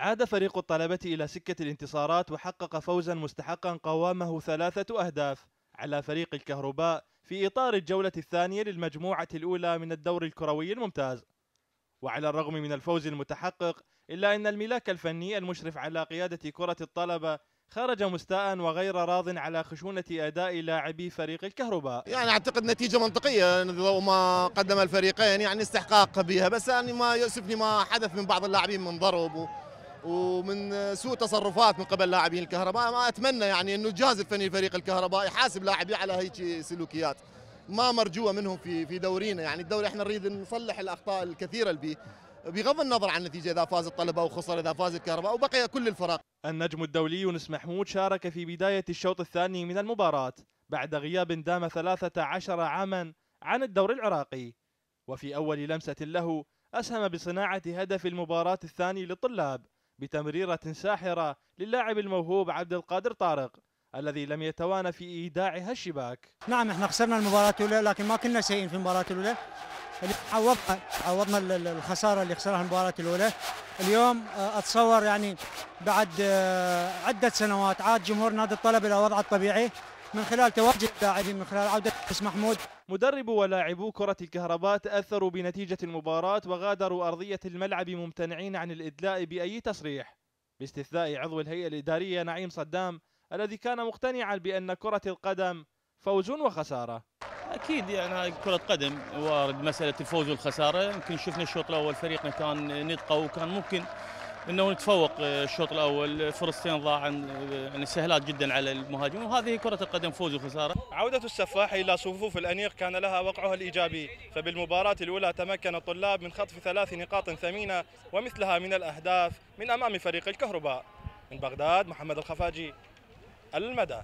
عاد فريق الطلبة إلى سكة الانتصارات وحقق فوزا مستحقا قوامه ثلاثة أهداف على فريق الكهرباء في إطار الجولة الثانية للمجموعة الأولى من الدور الكروي الممتاز وعلى الرغم من الفوز المتحقق إلا أن الملاك الفني المشرف على قيادة كرة الطلبة خرج مستاء وغير راض على خشونة أداء لاعبي فريق الكهرباء يعني أعتقد نتيجة منطقية وما ما قدم الفريقين يعني استحقاق بها بس يعني ما يؤسفني ما حدث من بعض اللاعبين من ضرب ومن سوء تصرفات من قبل لاعبين الكهرباء ما اتمنى يعني انه الجهاز الفني لفريق الكهرباء يحاسب لاعبيه على هيك سلوكيات ما مرجوه منهم في في دورينا يعني الدوري احنا نريد نصلح الاخطاء الكثيره اللي بغض النظر عن النتيجه اذا فاز الطلبه او خسر اذا فاز الكهرباء وبقي كل الفرق النجم الدولي يونس محمود شارك في بدايه الشوط الثاني من المباراه بعد غياب دام 13 عاما عن الدوري العراقي وفي اول لمسه له اسهم بصناعه هدف المباراه الثاني للطلاب بتمريرة ساحرة للاعب الموهوب عبد القادر طارق الذي لم يتوانى في ايداعها الشباك. نعم احنا خسرنا المباراة الأولى لكن ما كنا سيئين في المباراة الأولى عوضنا عوضنا الخسارة اللي خسرها المباراة الأولى اليوم آه، أتصور يعني بعد آه، عدة سنوات عاد جمهور نادي الطلب إلى وضعه الطبيعي من خلال تواجد اللاعبين من خلال عودة بس محمود مدرب ولاعبو كرة الكهرباء تأثروا بنتيجة المباراة وغادروا أرضية الملعب ممتنعين عن الإدلاء بأي تصريح باستثناء عضو الهيئة الإدارية نعيم صدام الذي كان مقتنعا بأن كرة القدم فوز وخسارة اكيد يعني كرة قدم وارد مسألة الفوز والخسارة يمكن شفنا الشوط الاول فريقنا كان نطقه وكان ممكن انه نتفوق آه، الشوط الاول فرصتين ضاعن آه، يعني سهلات جدا على المهاجمين وهذه كره القدم فوز وخساره. عوده السفاح الى صفوف الانيق كان لها وقعها الايجابي فبالمباراه الاولى تمكن الطلاب من خطف ثلاث نقاط ثمينه ومثلها من الاهداف من امام فريق الكهرباء. من بغداد محمد الخفاجي المدى